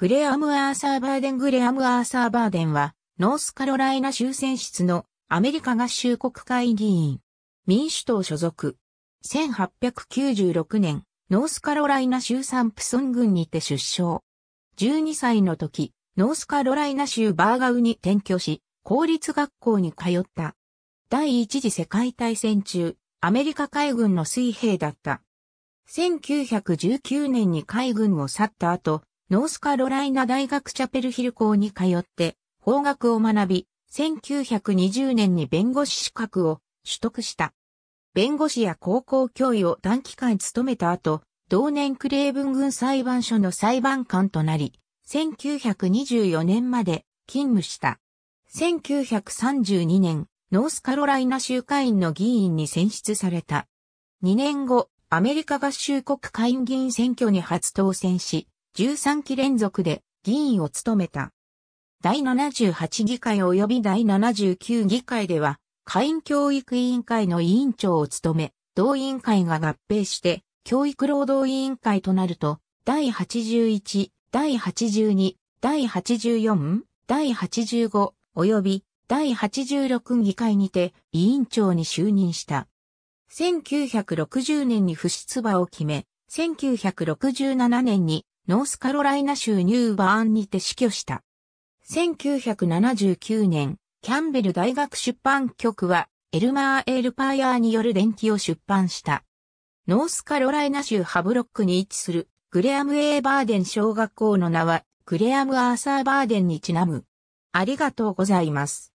グレアム・アーサー・バーデン・グレアム・アーサー・バーデンは、ノースカロライナ州選出のアメリカ合衆国会議員。民主党所属。1896年、ノースカロライナ州サンプソン郡にて出生。12歳の時、ノースカロライナ州バーガウに転居し、公立学校に通った。第一次世界大戦中、アメリカ海軍の水兵だった。1919年に海軍を去った後、ノースカロライナ大学チャペルヒル校に通って、法学を学び、1920年に弁護士資格を取得した。弁護士や高校教諭を短期間務めた後、同年クレーブン軍裁判所の裁判官となり、1924年まで勤務した。1932年、ノースカロライナ州会員の議員に選出された。2年後、アメリカ合衆国会議員選挙に初当選し、13期連続で議員を務めた。第78議会及び第79議会では、会員教育委員会の委員長を務め、同委員会が合併して、教育労働委員会となると、第81、第82、第84、第85、及び第86議会にて委員長に就任した。1960年に不出馬を決め、1967年にノースカロライナ州ニューバーンにて死去した。1979年、キャンベル大学出版局は、エルマー・エルパイアーによる伝記を出版した。ノースカロライナ州ハブロックに位置する、グレアム・エーバーデン小学校の名は、グレアム・アーサー・バーデンにちなむ。ありがとうございます。